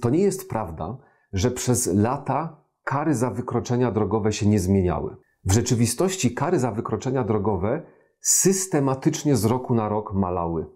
To nie jest prawda, że przez lata kary za wykroczenia drogowe się nie zmieniały. W rzeczywistości kary za wykroczenia drogowe systematycznie z roku na rok malały.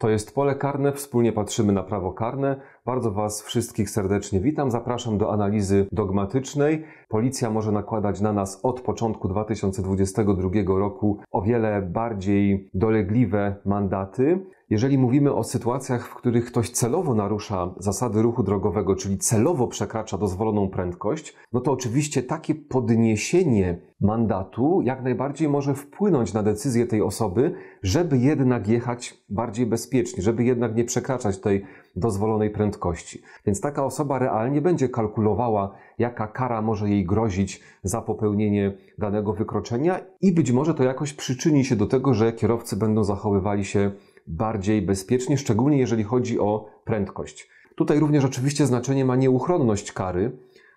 To jest pole karne, wspólnie patrzymy na prawo karne. Bardzo Was wszystkich serdecznie witam. Zapraszam do analizy dogmatycznej. Policja może nakładać na nas od początku 2022 roku o wiele bardziej dolegliwe mandaty. Jeżeli mówimy o sytuacjach, w których ktoś celowo narusza zasady ruchu drogowego, czyli celowo przekracza dozwoloną prędkość, no to oczywiście takie podniesienie mandatu jak najbardziej może wpłynąć na decyzję tej osoby, żeby jednak jechać bardziej bezpiecznie, żeby jednak nie przekraczać tej dozwolonej prędkości. Więc taka osoba realnie będzie kalkulowała, jaka kara może jej grozić za popełnienie danego wykroczenia i być może to jakoś przyczyni się do tego, że kierowcy będą zachowywali się bardziej bezpiecznie, szczególnie jeżeli chodzi o prędkość. Tutaj również oczywiście znaczenie ma nieuchronność kary,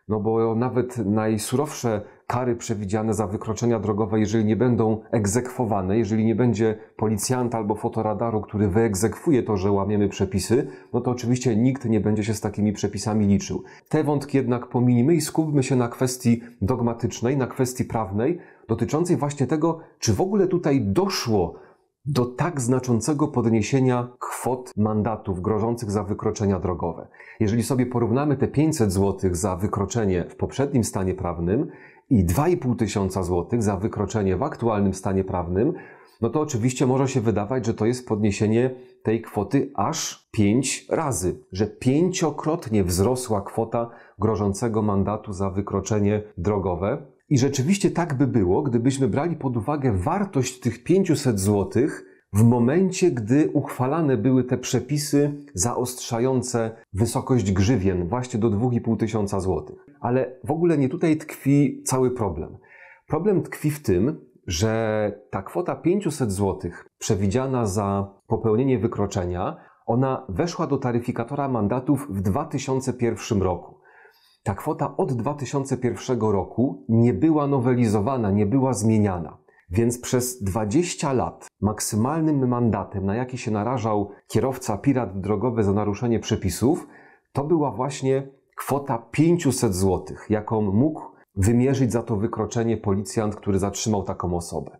no bo nawet najsurowsze kary przewidziane za wykroczenia drogowe, jeżeli nie będą egzekwowane, jeżeli nie będzie policjanta albo fotoradaru, który wyegzekwuje to, że łamiemy przepisy, no to oczywiście nikt nie będzie się z takimi przepisami liczył. Te wątki jednak pominimy i skupmy się na kwestii dogmatycznej, na kwestii prawnej, dotyczącej właśnie tego, czy w ogóle tutaj doszło do tak znaczącego podniesienia kwot mandatów grożących za wykroczenia drogowe. Jeżeli sobie porównamy te 500 zł za wykroczenie w poprzednim stanie prawnym i 2,5 tysiąca zł za wykroczenie w aktualnym stanie prawnym, no to oczywiście może się wydawać, że to jest podniesienie tej kwoty aż 5 razy, że pięciokrotnie wzrosła kwota grożącego mandatu za wykroczenie drogowe. I rzeczywiście tak by było, gdybyśmy brali pod uwagę wartość tych 500 zł w momencie, gdy uchwalane były te przepisy zaostrzające wysokość grzywien właśnie do 2,5 tysiąca złotych. Ale w ogóle nie tutaj tkwi cały problem. Problem tkwi w tym, że ta kwota 500 zł przewidziana za popełnienie wykroczenia, ona weszła do taryfikatora mandatów w 2001 roku. Ta kwota od 2001 roku nie była nowelizowana, nie była zmieniana. Więc przez 20 lat maksymalnym mandatem, na jaki się narażał kierowca pirat drogowy za naruszenie przepisów, to była właśnie kwota 500 zł, jaką mógł wymierzyć za to wykroczenie policjant, który zatrzymał taką osobę.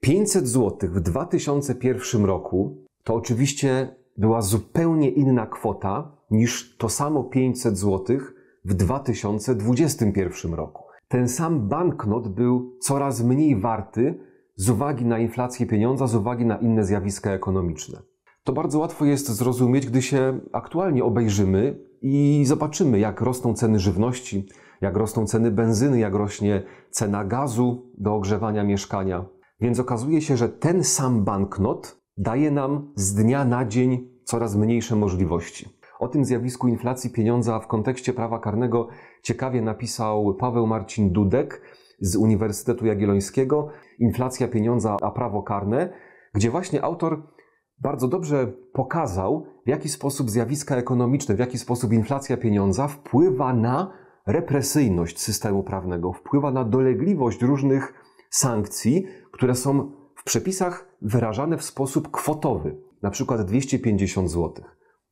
500 zł w 2001 roku to oczywiście była zupełnie inna kwota niż to samo 500 złotych w 2021 roku. Ten sam banknot był coraz mniej warty z uwagi na inflację pieniądza, z uwagi na inne zjawiska ekonomiczne. To bardzo łatwo jest zrozumieć, gdy się aktualnie obejrzymy i zobaczymy, jak rosną ceny żywności, jak rosną ceny benzyny, jak rośnie cena gazu do ogrzewania mieszkania. Więc okazuje się, że ten sam banknot daje nam z dnia na dzień coraz mniejsze możliwości. O tym zjawisku inflacji pieniądza w kontekście prawa karnego ciekawie napisał Paweł Marcin Dudek z Uniwersytetu Jagiellońskiego Inflacja pieniądza a prawo karne, gdzie właśnie autor bardzo dobrze pokazał, w jaki sposób zjawiska ekonomiczne, w jaki sposób inflacja pieniądza wpływa na represyjność systemu prawnego, wpływa na dolegliwość różnych sankcji, które są w przepisach wyrażane w sposób kwotowy, na przykład 250 zł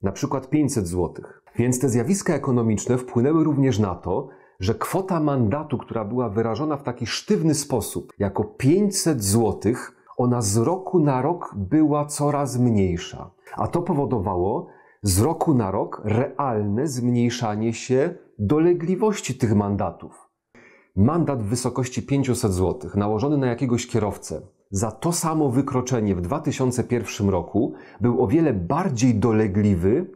na przykład 500 zł. Więc te zjawiska ekonomiczne wpłynęły również na to, że kwota mandatu, która była wyrażona w taki sztywny sposób, jako 500 zł, ona z roku na rok była coraz mniejsza. A to powodowało z roku na rok realne zmniejszanie się dolegliwości tych mandatów. Mandat w wysokości 500 zł nałożony na jakiegoś kierowcę za to samo wykroczenie w 2001 roku był o wiele bardziej dolegliwy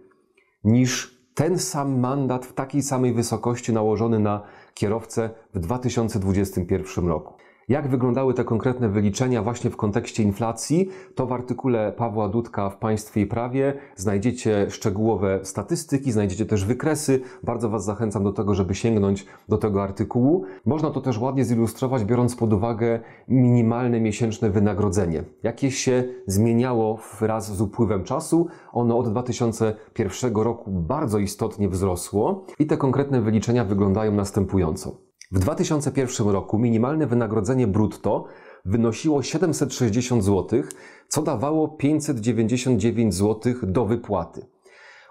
niż ten sam mandat w takiej samej wysokości nałożony na kierowcę w 2021 roku. Jak wyglądały te konkretne wyliczenia właśnie w kontekście inflacji, to w artykule Pawła Dudka w Państwie i Prawie znajdziecie szczegółowe statystyki, znajdziecie też wykresy. Bardzo Was zachęcam do tego, żeby sięgnąć do tego artykułu. Można to też ładnie zilustrować, biorąc pod uwagę minimalne miesięczne wynagrodzenie, jakie się zmieniało wraz z upływem czasu. Ono od 2001 roku bardzo istotnie wzrosło i te konkretne wyliczenia wyglądają następująco. W 2001 roku minimalne wynagrodzenie brutto wynosiło 760 zł, co dawało 599 zł do wypłaty.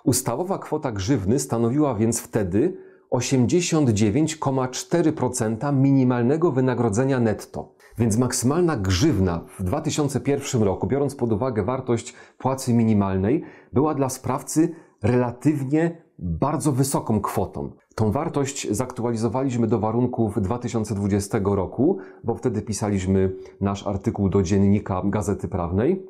Ustawowa kwota grzywny stanowiła więc wtedy 89,4% minimalnego wynagrodzenia netto. Więc maksymalna grzywna w 2001 roku, biorąc pod uwagę wartość płacy minimalnej, była dla sprawcy relatywnie bardzo wysoką kwotą. Tą wartość zaktualizowaliśmy do warunków 2020 roku, bo wtedy pisaliśmy nasz artykuł do dziennika Gazety Prawnej.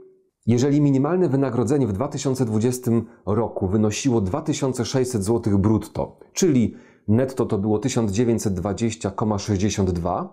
Jeżeli minimalne wynagrodzenie w 2020 roku wynosiło 2600 zł brutto, czyli netto to było 1920,62,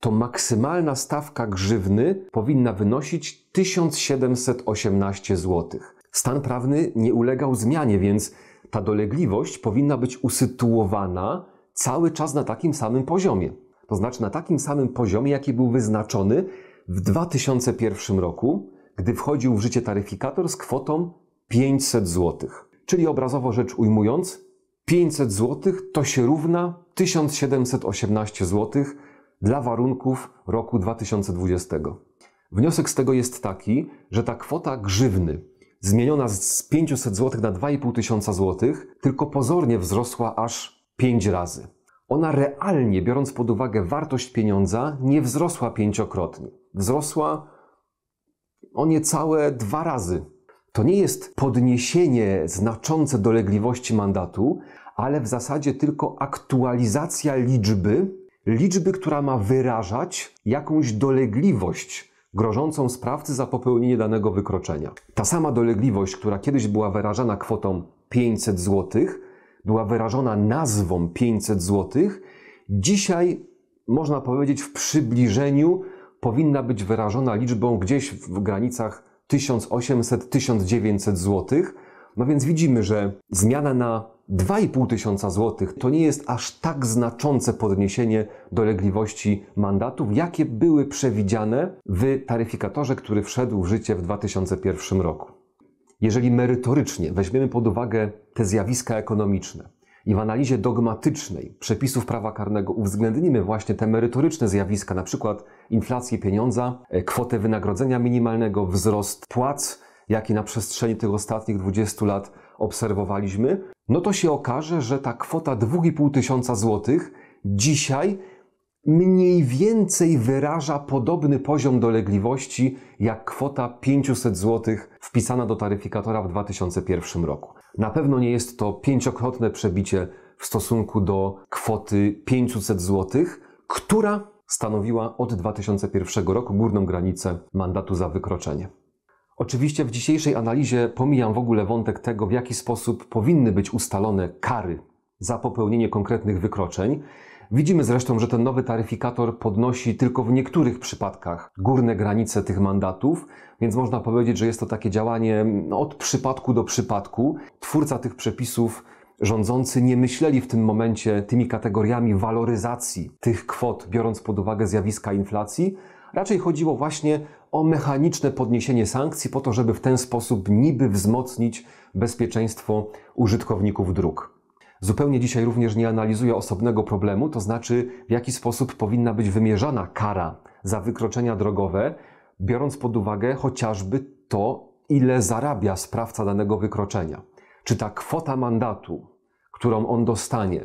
to maksymalna stawka grzywny powinna wynosić 1718 zł. Stan prawny nie ulegał zmianie, więc ta dolegliwość powinna być usytuowana cały czas na takim samym poziomie. To znaczy na takim samym poziomie, jaki był wyznaczony w 2001 roku, gdy wchodził w życie taryfikator z kwotą 500 zł. Czyli obrazowo rzecz ujmując, 500 zł to się równa 1718 zł dla warunków roku 2020. Wniosek z tego jest taki, że ta kwota grzywny zmieniona z 500 zł na 2,5 tysiąca złotych, tylko pozornie wzrosła aż 5 razy. Ona realnie, biorąc pod uwagę wartość pieniądza, nie wzrosła pięciokrotnie. Wzrosła o niecałe dwa razy. To nie jest podniesienie znaczące dolegliwości mandatu, ale w zasadzie tylko aktualizacja liczby, liczby, która ma wyrażać jakąś dolegliwość grożącą sprawcy za popełnienie danego wykroczenia. Ta sama dolegliwość, która kiedyś była wyrażana kwotą 500 zł, była wyrażona nazwą 500 zł, dzisiaj można powiedzieć w przybliżeniu powinna być wyrażona liczbą gdzieś w granicach 1800-1900 zł. No więc widzimy, że zmiana na 2,5 tysiąca złotych to nie jest aż tak znaczące podniesienie dolegliwości mandatów, jakie były przewidziane w taryfikatorze, który wszedł w życie w 2001 roku. Jeżeli merytorycznie weźmiemy pod uwagę te zjawiska ekonomiczne i w analizie dogmatycznej przepisów prawa karnego uwzględnimy właśnie te merytoryczne zjawiska, na przykład inflację pieniądza, e, kwotę wynagrodzenia minimalnego, wzrost płac, jaki na przestrzeni tych ostatnich 20 lat obserwowaliśmy, no to się okaże, że ta kwota 2,5 tysiąca złotych dzisiaj mniej więcej wyraża podobny poziom dolegliwości jak kwota 500 zł wpisana do taryfikatora w 2001 roku. Na pewno nie jest to pięciokrotne przebicie w stosunku do kwoty 500 zł, która stanowiła od 2001 roku górną granicę mandatu za wykroczenie. Oczywiście w dzisiejszej analizie pomijam w ogóle wątek tego, w jaki sposób powinny być ustalone kary za popełnienie konkretnych wykroczeń. Widzimy zresztą, że ten nowy taryfikator podnosi tylko w niektórych przypadkach górne granice tych mandatów, więc można powiedzieć, że jest to takie działanie no, od przypadku do przypadku. Twórca tych przepisów rządzący nie myśleli w tym momencie tymi kategoriami waloryzacji tych kwot, biorąc pod uwagę zjawiska inflacji. Raczej chodziło właśnie o mechaniczne podniesienie sankcji po to, żeby w ten sposób niby wzmocnić bezpieczeństwo użytkowników dróg. Zupełnie dzisiaj również nie analizuje osobnego problemu, to znaczy w jaki sposób powinna być wymierzana kara za wykroczenia drogowe, biorąc pod uwagę chociażby to, ile zarabia sprawca danego wykroczenia. Czy ta kwota mandatu którą on dostanie,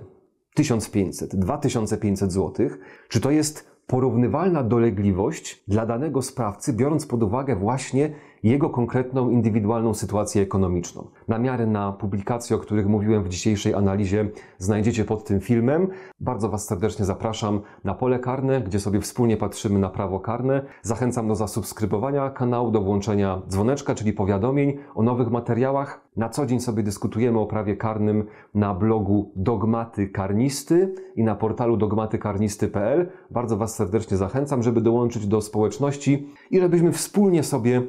1500, 2500 zł, czy to jest porównywalna dolegliwość dla danego sprawcy, biorąc pod uwagę właśnie jego konkretną, indywidualną sytuację ekonomiczną. Namiary na publikacje, o których mówiłem w dzisiejszej analizie, znajdziecie pod tym filmem. Bardzo Was serdecznie zapraszam na pole karne, gdzie sobie wspólnie patrzymy na prawo karne. Zachęcam do zasubskrybowania kanału, do włączenia dzwoneczka, czyli powiadomień o nowych materiałach. Na co dzień sobie dyskutujemy o prawie karnym na blogu Dogmaty Karnisty i na portalu dogmatykarnisty.pl. Bardzo Was serdecznie zachęcam, żeby dołączyć do społeczności i żebyśmy wspólnie sobie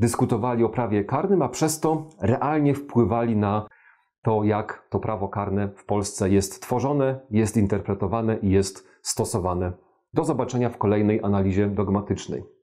dyskutowali o prawie karnym, a przez to realnie wpływali na to, jak to prawo karne w Polsce jest tworzone, jest interpretowane i jest stosowane. Do zobaczenia w kolejnej analizie dogmatycznej.